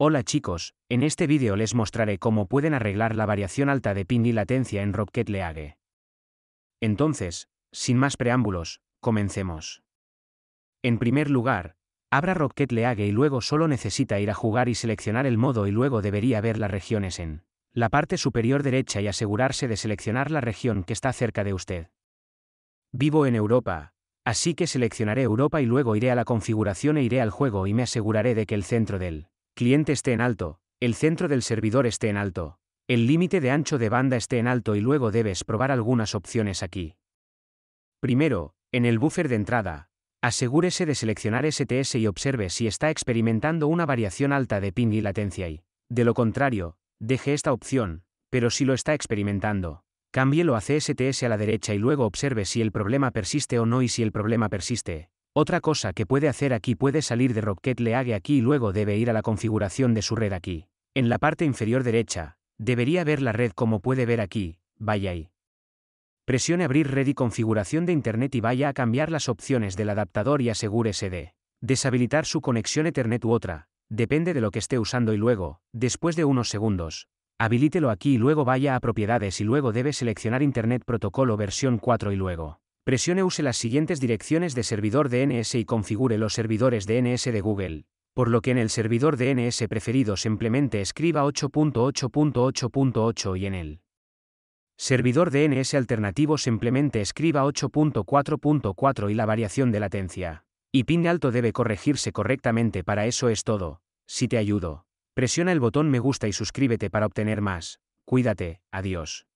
Hola chicos, en este vídeo les mostraré cómo pueden arreglar la variación alta de pin y latencia en Rocket League. Entonces, sin más preámbulos, comencemos. En primer lugar, abra Rocket League y luego solo necesita ir a jugar y seleccionar el modo y luego debería ver las regiones en la parte superior derecha y asegurarse de seleccionar la región que está cerca de usted. Vivo en Europa, así que seleccionaré Europa y luego iré a la configuración e iré al juego y me aseguraré de que el centro del cliente esté en alto, el centro del servidor esté en alto, el límite de ancho de banda esté en alto y luego debes probar algunas opciones aquí. Primero, en el buffer de entrada, asegúrese de seleccionar STS y observe si está experimentando una variación alta de ping y latencia y, de lo contrario, deje esta opción, pero si lo está experimentando, cámbielo a CSTS a la derecha y luego observe si el problema persiste o no y si el problema persiste, otra cosa que puede hacer aquí puede salir de Rocket League aquí y luego debe ir a la configuración de su red aquí. En la parte inferior derecha, debería ver la red como puede ver aquí, vaya ahí. Presione abrir red y configuración de internet y vaya a cambiar las opciones del adaptador y asegúrese de deshabilitar su conexión Ethernet u otra, depende de lo que esté usando y luego, después de unos segundos, habilítelo aquí y luego vaya a propiedades y luego debe seleccionar Internet protocolo versión 4 y luego Presione use las siguientes direcciones de servidor DNS y configure los servidores DNS de Google, por lo que en el servidor DNS preferido simplemente escriba 8.8.8.8 y en el servidor DNS alternativo simplemente escriba 8.4.4 y la variación de latencia. Y pin alto debe corregirse correctamente para eso es todo. Si te ayudo, presiona el botón me gusta y suscríbete para obtener más. Cuídate, adiós.